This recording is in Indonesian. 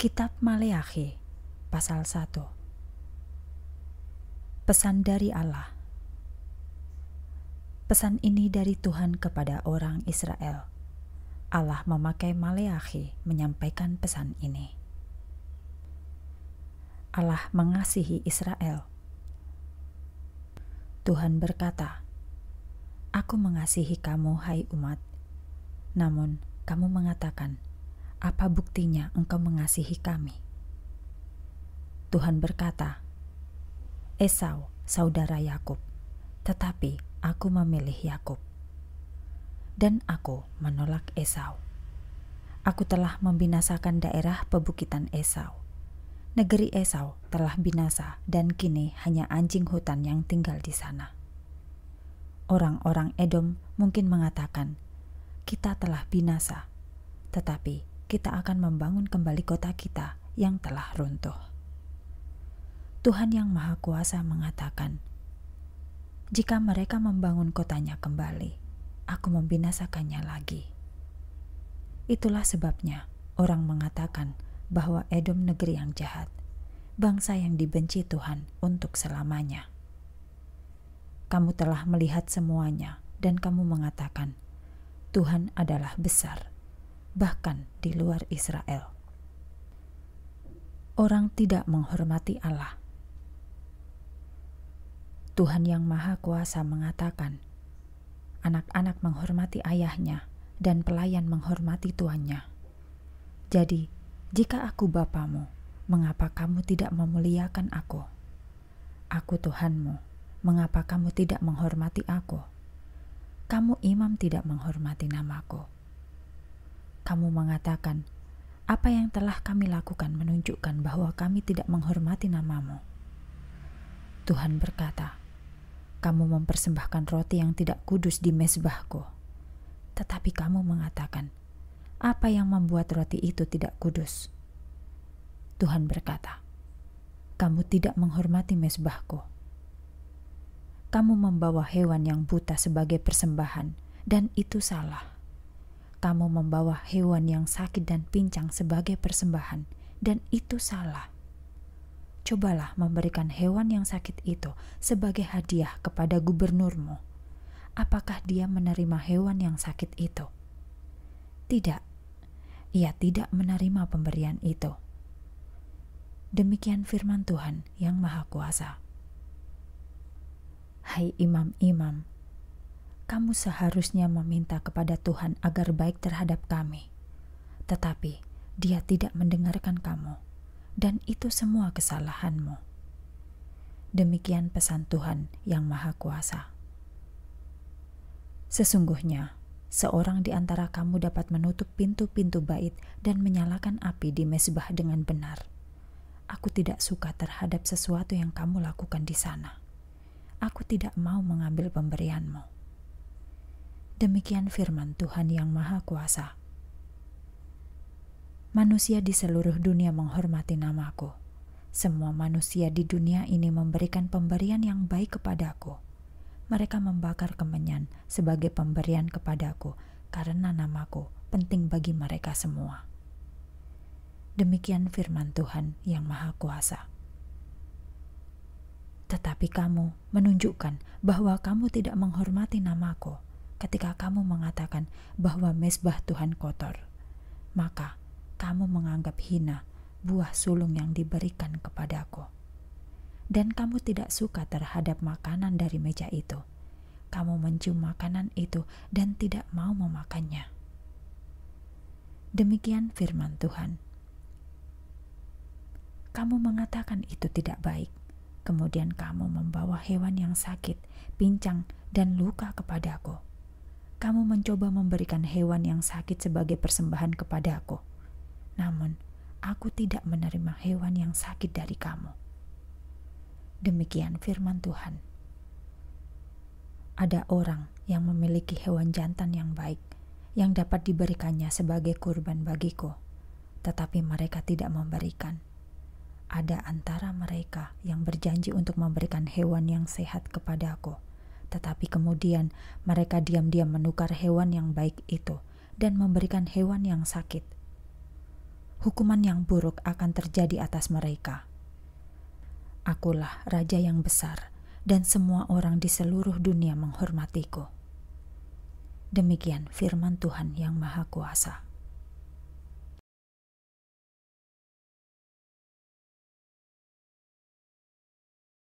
Kitab Maleakhi pasal 1 Pesan dari Allah Pesan ini dari Tuhan kepada orang Israel. Allah memakai Maleakhi menyampaikan pesan ini. Allah mengasihi Israel. Tuhan berkata, Aku mengasihi kamu hai umat. Namun kamu mengatakan, apa buktinya engkau mengasihi kami? Tuhan berkata, Esau, saudara Yakub, tetapi aku memilih Yakub. Dan aku menolak Esau. Aku telah membinasakan daerah pebukitan Esau. Negeri Esau telah binasa dan kini hanya anjing hutan yang tinggal di sana. Orang-orang Edom mungkin mengatakan, "Kita telah binasa," tetapi kita akan membangun kembali kota kita yang telah runtuh. Tuhan Yang Maha Kuasa mengatakan, "Jika mereka membangun kotanya kembali, aku membinasakannya lagi." Itulah sebabnya orang mengatakan bahwa Edom negeri yang jahat, bangsa yang dibenci Tuhan untuk selamanya. Kamu telah melihat semuanya, dan kamu mengatakan, "Tuhan adalah besar." bahkan di luar Israel. Orang tidak menghormati Allah. Tuhan Yang Maha Kuasa mengatakan, "Anak-anak menghormati ayahnya, dan pelayan menghormati tuannya. Jadi, jika aku bapamu, mengapa kamu tidak memuliakan aku? Aku Tuhanmu, mengapa kamu tidak menghormati aku? Kamu imam tidak menghormati namaku." kamu mengatakan, "Apa yang telah kami lakukan menunjukkan bahwa kami tidak menghormati namamu." Tuhan berkata, "Kamu mempersembahkan roti yang tidak kudus di mesbahku." Tetapi kamu mengatakan, "Apa yang membuat roti itu tidak kudus?" Tuhan berkata, "Kamu tidak menghormati mesbahku." Kamu membawa hewan yang buta sebagai persembahan, dan itu salah kamu membawa hewan yang sakit dan pincang sebagai persembahan, dan itu salah. Cobalah memberikan hewan yang sakit itu sebagai hadiah kepada gubernurmu. Apakah dia menerima hewan yang sakit itu? Tidak, ia tidak menerima pemberian itu. Demikian firman Tuhan yang Maha Kuasa. Hai imam-imam, kamu seharusnya meminta kepada Tuhan agar baik terhadap kami, tetapi Dia tidak mendengarkan kamu, dan itu semua kesalahanmu. Demikian pesan Tuhan yang Maha Kuasa. Sesungguhnya, seorang di antara kamu dapat menutup pintu-pintu bait dan menyalakan api di mesbah dengan benar. Aku tidak suka terhadap sesuatu yang kamu lakukan di sana. Aku tidak mau mengambil pemberianmu. Demikian firman Tuhan yang Maha Kuasa. Manusia di seluruh dunia menghormati namaku. Semua manusia di dunia ini memberikan pemberian yang baik kepadaku. Mereka membakar kemenyan sebagai pemberian kepadaku karena namaku penting bagi mereka semua. Demikian firman Tuhan yang Maha Kuasa. Tetapi kamu menunjukkan bahwa kamu tidak menghormati namaku ketika kamu mengatakan bahwa mesbah Tuhan kotor, maka kamu menganggap hina buah sulung yang diberikan kepadaku. Dan kamu tidak suka terhadap makanan dari meja itu. Kamu mencium makanan itu dan tidak mau memakannya. Demikian firman Tuhan. Kamu mengatakan itu tidak baik, kemudian kamu membawa hewan yang sakit, pincang, dan luka kepadaku kamu mencoba memberikan hewan yang sakit sebagai persembahan kepadaku. Namun, aku tidak menerima hewan yang sakit dari kamu. Demikian firman Tuhan. Ada orang yang memiliki hewan jantan yang baik, yang dapat diberikannya sebagai kurban bagiku, tetapi mereka tidak memberikan. Ada antara mereka yang berjanji untuk memberikan hewan yang sehat kepadaku tetapi kemudian mereka diam-diam menukar hewan yang baik itu dan memberikan hewan yang sakit. Hukuman yang buruk akan terjadi atas mereka. Akulah raja yang besar, dan semua orang di seluruh dunia menghormatiku. Demikian firman Tuhan yang Maha Kuasa.